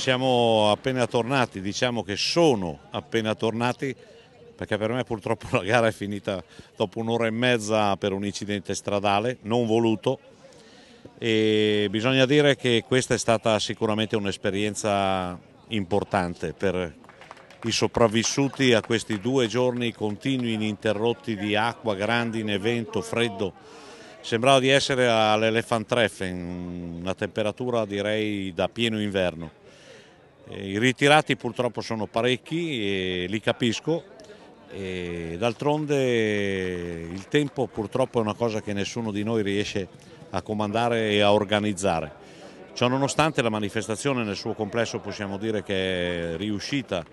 Siamo appena tornati, diciamo che sono appena tornati perché per me purtroppo la gara è finita dopo un'ora e mezza per un incidente stradale non voluto e bisogna dire che questa è stata sicuramente un'esperienza importante per i sopravvissuti a questi due giorni continui ininterrotti di acqua, grandine, vento, freddo. Sembrava di essere all'Elefantreffen, una temperatura direi da pieno inverno. I ritirati purtroppo sono parecchi e li capisco, d'altronde il tempo purtroppo è una cosa che nessuno di noi riesce a comandare e a organizzare. Ciononostante la manifestazione nel suo complesso possiamo dire che è riuscita,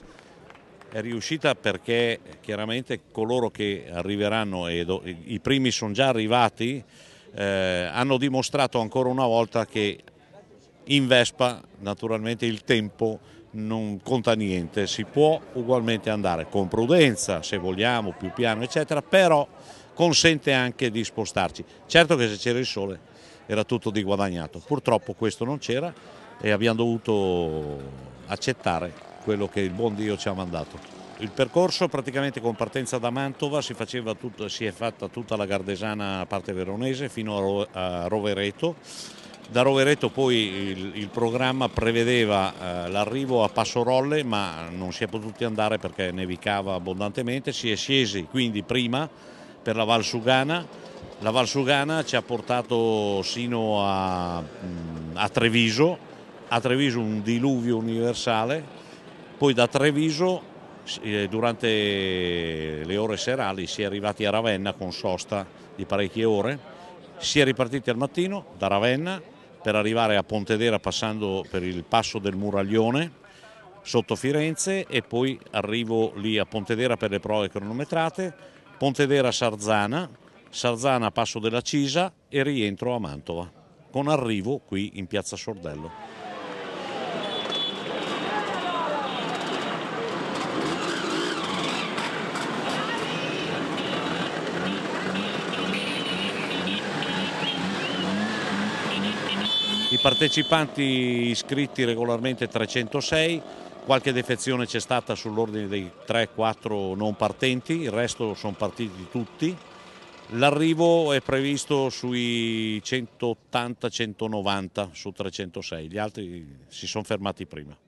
è riuscita perché chiaramente coloro che arriveranno, e i primi sono già arrivati, eh, hanno dimostrato ancora una volta che in Vespa naturalmente il tempo non conta niente, si può ugualmente andare con prudenza se vogliamo, più piano eccetera, però consente anche di spostarci. Certo che se c'era il sole era tutto di guadagnato, purtroppo questo non c'era e abbiamo dovuto accettare quello che il buon Dio ci ha mandato. Il percorso praticamente con partenza da Mantova si, tutta, si è fatta tutta la Gardesana a parte veronese fino a Rovereto da Rovereto poi il, il programma prevedeva eh, l'arrivo a Passorolle ma non si è potuti andare perché nevicava abbondantemente, si è scesi quindi prima per la Valsugana, la Valsugana ci ha portato sino a, mm, a Treviso, a Treviso un diluvio universale, poi da Treviso eh, durante le ore serali si è arrivati a Ravenna con sosta di parecchie ore, si è ripartiti al mattino da Ravenna per arrivare a Pontedera passando per il passo del Muraglione sotto Firenze e poi arrivo lì a Pontedera per le prove cronometrate, Pontedera Sarzana, Sarzana Passo della Cisa e rientro a Mantova con arrivo qui in Piazza Sordello. I partecipanti iscritti regolarmente 306, qualche defezione c'è stata sull'ordine dei 3-4 non partenti, il resto sono partiti tutti. L'arrivo è previsto sui 180-190 su 306, gli altri si sono fermati prima.